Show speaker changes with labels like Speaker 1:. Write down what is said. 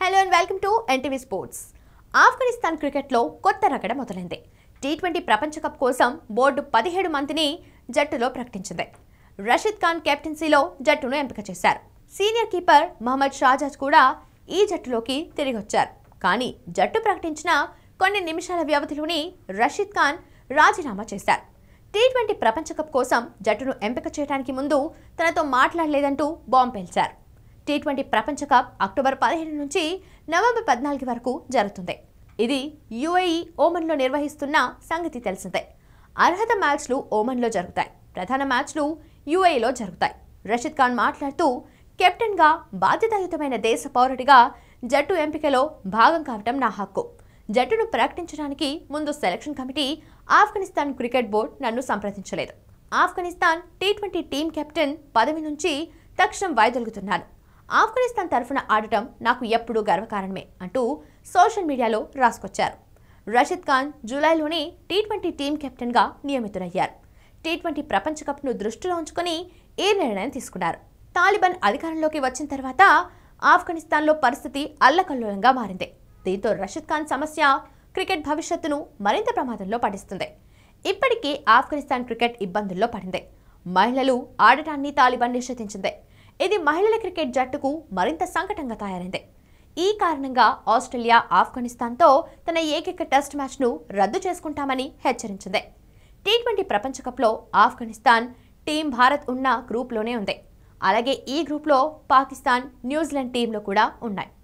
Speaker 1: hello and welcome to NTV sports Afghanistan క్రికెట్లో కొత్త రకడ మొదలైంది టీ ట్వంటీ ప్రపంచ కప్ కోసం బోర్డు పదిహేడు మందిని జట్టులో ప్రకటించింది రషీద్ ఖాన్ కెప్టెన్సీలో జట్టును ఎంపిక చేశారు సీనియర్ కీపర్ మహమ్మద్ షాజాజ్ కూడా ఈ జట్టులోకి తిరిగి వచ్చారు కానీ జట్టు ప్రకటించిన కొన్ని నిమిషాల వ్యవధిలోనే రషీద్ ఖాన్ రాజీనామా చేశారు టీ ట్వంటీ ప్రపంచ కప్ కోసం జట్టును ఎంపిక చేయడానికి ముందు తనతో మాట్లాడలేదంటూ బాంబు పేల్చారు టీ ట్వంటీ ప్రపంచ కప్ అక్టోబర్ పదిహేను నుంచి నవంబర్ పద్నాలుగు వరకు జరుగుతుంది ఇది యుఏఈ ఓమన్లో నిర్వహిస్తున్న సంగతి తెలిసిందే అర్హత మ్యాచ్లు ఓమన్లో జరుగుతాయి ప్రధాన మ్యాచ్లు యుఏఈలో జరుగుతాయి రషీద్ ఖాన్ మాట్లాడుతూ కెప్టెన్గా బాధ్యతాయుతమైన దేశ పౌరుడిగా జట్టు ఎంపికలో భాగం కావటం నా హక్కు జట్టును ప్రకటించడానికి ముందు selection committee Afghanistan cricket board నన్ను సంప్రదించలేదు Afghanistan T twenty team captain పదవి నుంచి తక్షణం వైదొలుగుతున్నాను ఆఫ్ఘనిస్తాన్ తరఫున ఆడటం నాకు ఎప్పుడూ గర్వకారణమే అంటూ సోషల్ మీడియాలో రాసుకొచ్చారు రషీద్ ఖాన్ జూలైలోనే టీ ట్వంటీ టీం కెప్టెన్గా నియమితులయ్యారు టీ ట్వంటీ ప్రపంచ కప్ను దృష్టిలో ఉంచుకొని ఈ నిర్ణయం తీసుకున్నారు తాలిబాన్ అధికారంలోకి వచ్చిన తర్వాత ఆఫ్ఘనిస్తాన్లో పరిస్థితి అల్లకల్లోలంగా మారింది దీంతో రషీద్ ఖాన్ సమస్య క్రికెట్ భవిష్యత్తును మరింత ప్రమాదంలో పడిస్తుంది ఇప్పటికే ఆఫ్ఘనిస్తాన్ క్రికెట్ ఇబ్బందుల్లో పడింది మహిళలు ఆడటాన్ని తాలిబాన్ నిషేధించింది ఇది మహిళల క్రికెట్ జట్టుకు మరింత సంకటంగా తయారైంది ఈ కారణంగా ఆస్ట్రేలియా ఆఫ్ఘనిస్తాన్తో తన ఏకైక టెస్ట్ మ్యాచ్ను రద్దు చేసుకుంటామని హెచ్చరించింది టీ ట్వంటీ ప్రపంచకప్లో ఆఫ్ఘనిస్తాన్ టీం భారత్ ఉన్న గ్రూప్లోనే ఉంది అలాగే ఈ గ్రూప్లో పాకిస్తాన్ న్యూజిలాండ్ టీంలు కూడా ఉన్నాయి